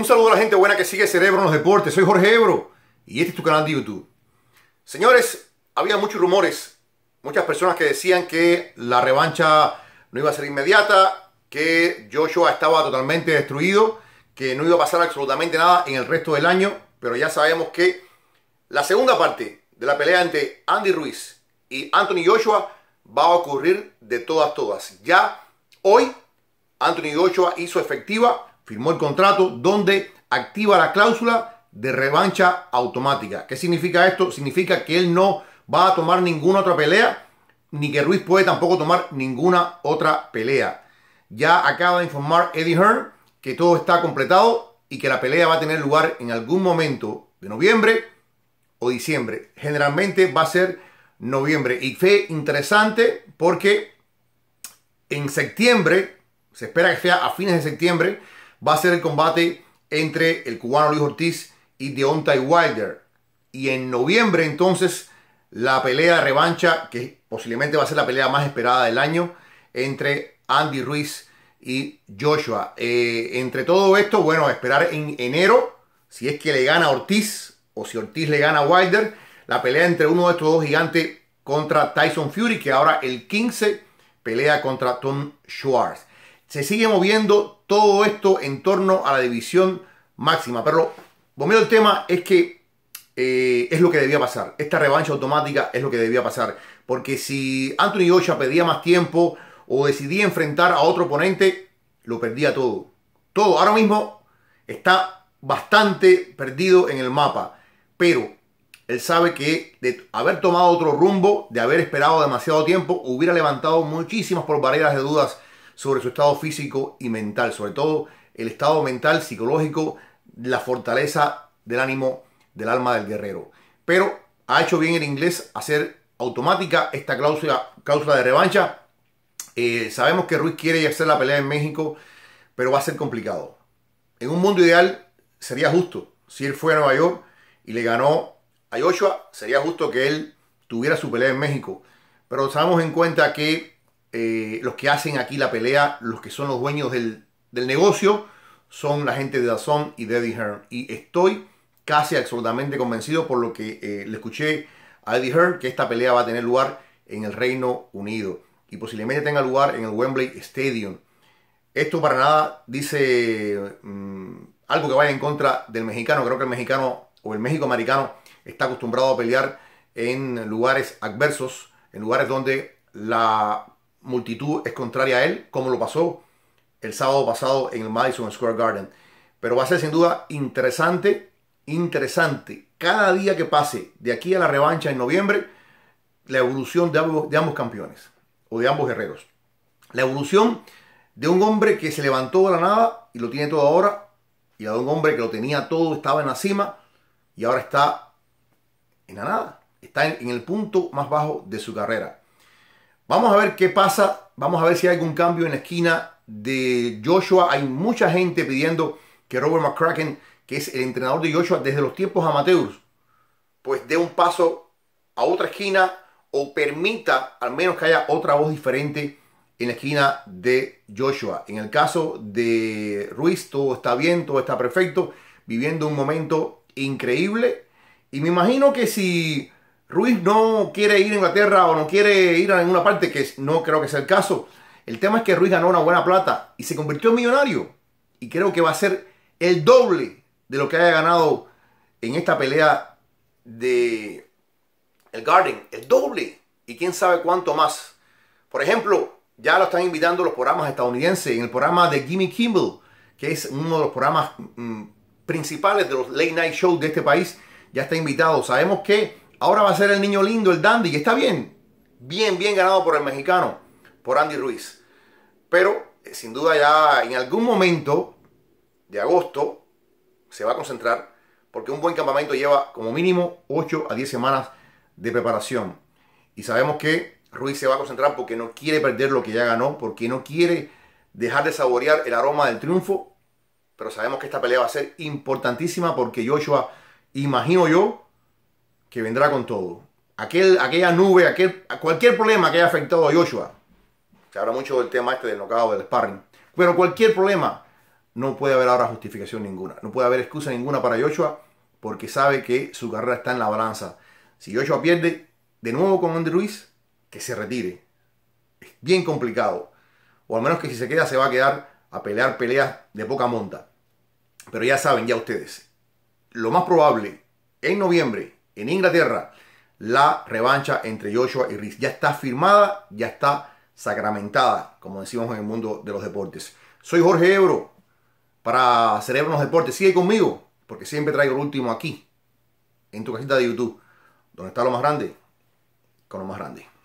Un saludo a la gente buena que sigue Cerebro en los deportes. Soy Jorge Ebro y este es tu canal de YouTube. Señores, había muchos rumores, muchas personas que decían que la revancha no iba a ser inmediata, que Joshua estaba totalmente destruido, que no iba a pasar absolutamente nada en el resto del año, pero ya sabemos que la segunda parte de la pelea entre Andy Ruiz y Anthony Joshua va a ocurrir de todas todas. Ya hoy Anthony Joshua hizo efectiva firmó el contrato donde activa la cláusula de revancha automática. ¿Qué significa esto? Significa que él no va a tomar ninguna otra pelea, ni que Ruiz puede tampoco tomar ninguna otra pelea. Ya acaba de informar Eddie Hearn que todo está completado y que la pelea va a tener lugar en algún momento de noviembre o diciembre. Generalmente va a ser noviembre. Y fue interesante porque en septiembre, se espera que sea a fines de septiembre, va a ser el combate entre el cubano Luis Ortiz y Deontay Wilder. Y en noviembre entonces la pelea de revancha, que posiblemente va a ser la pelea más esperada del año, entre Andy Ruiz y Joshua. Eh, entre todo esto, bueno, esperar en enero, si es que le gana Ortiz o si Ortiz le gana a Wilder, la pelea entre uno de estos dos gigantes contra Tyson Fury, que ahora el 15 pelea contra Tom Schwartz. Se sigue moviendo todo esto en torno a la división máxima. Pero lo el tema es que eh, es lo que debía pasar. Esta revancha automática es lo que debía pasar. Porque si Anthony Joshua pedía más tiempo o decidía enfrentar a otro oponente, lo perdía todo. Todo. Ahora mismo está bastante perdido en el mapa. Pero él sabe que de haber tomado otro rumbo, de haber esperado demasiado tiempo, hubiera levantado muchísimas por barreras de dudas sobre su estado físico y mental, sobre todo el estado mental, psicológico, la fortaleza del ánimo, del alma del guerrero. Pero ha hecho bien el inglés hacer automática esta cláusula, de revancha. Eh, sabemos que Ruiz quiere hacer la pelea en México, pero va a ser complicado. En un mundo ideal sería justo, si él fue a Nueva York y le ganó a Joshua, sería justo que él tuviera su pelea en México. Pero sabemos en cuenta que eh, los que hacen aquí la pelea, los que son los dueños del, negocio, son la gente de Dazón y de Eddie Hearn. Y estoy casi absolutamente convencido por lo que eh, le escuché a Eddie Hearn, que esta pelea va a tener lugar en el Reino Unido y posiblemente tenga lugar en el Wembley Stadium. Esto para nada dice mm, algo que vaya en contra del mexicano. Creo que el mexicano o el México americano está acostumbrado a pelear en lugares adversos, en lugares donde la multitud es contraria a él, como lo pasó el sábado pasado en el Madison Square Garden. Pero va a ser sin duda interesante, interesante. Cada día que pase de aquí a la revancha en noviembre, la evolución de ambos, campeones o de ambos guerreros. La evolución de un hombre que se levantó de la nada y lo tiene todo ahora, y a un hombre que lo tenía todo, estaba en la cima y ahora está en la nada. Está en el punto más bajo de su carrera. Vamos a ver qué pasa, vamos a ver si hay algún cambio en la esquina de Joshua. Hay mucha gente pidiendo que Robert McCracken, que es el entrenador de Joshua desde los tiempos amateurs, pues dé un paso a otra esquina o permita al menos que haya otra voz diferente en la esquina de Joshua. En el caso de Ruiz, todo está bien, todo está perfecto, viviendo un momento increíble. Y me imagino que si Ruiz no quiere ir a Inglaterra o no quiere ir a ninguna parte, que no creo que sea el caso. El tema es que Ruiz ganó una buena plata y se convirtió en millonario. Y creo que va a ser el doble de lo que haya ganado en esta pelea de el Garden. El doble. Y quién sabe cuánto más. Por ejemplo, ya lo están invitando los programas estadounidenses. En el programa de Jimmy Kimmel, que es uno de los programas mm, principales de los late night shows de este país, ya está invitado. Sabemos que Ahora va a ser el niño lindo, el dandy, que está bien, bien, bien ganado por el mexicano, por Andy Ruiz. Pero eh, sin duda ya en algún momento de agosto se va a concentrar, porque un buen campamento lleva como mínimo 8 a 10 semanas de preparación. Y sabemos que Ruiz se va a concentrar porque no quiere perder lo que ya ganó, porque no quiere dejar de saborear el aroma del triunfo. Pero sabemos que esta pelea va a ser importantísima porque Joshua, imagino yo, que vendrá con todo. Aquel, aquella nube, aquel, cualquier problema que haya afectado a Joshua, se habla mucho del tema este del nocao, del sparring, pero cualquier problema, no puede haber ahora justificación ninguna, no puede haber excusa ninguna para Joshua, porque sabe que su carrera está en la balanza. Si Joshua pierde de nuevo con Andy Ruiz, que se retire. Es bien complicado. O al menos que si se queda, se va a quedar a pelear peleas de poca monta. Pero ya saben, ya ustedes, lo más probable en noviembre en Inglaterra. La revancha entre Joshua y Riz ya está firmada, ya está sacramentada, como decimos en el mundo de los deportes. Soy Jorge Ebro para Cerebro los Deportes. Sigue conmigo, porque siempre traigo lo último aquí, en tu casita de YouTube, donde está lo más grande, con lo más grande.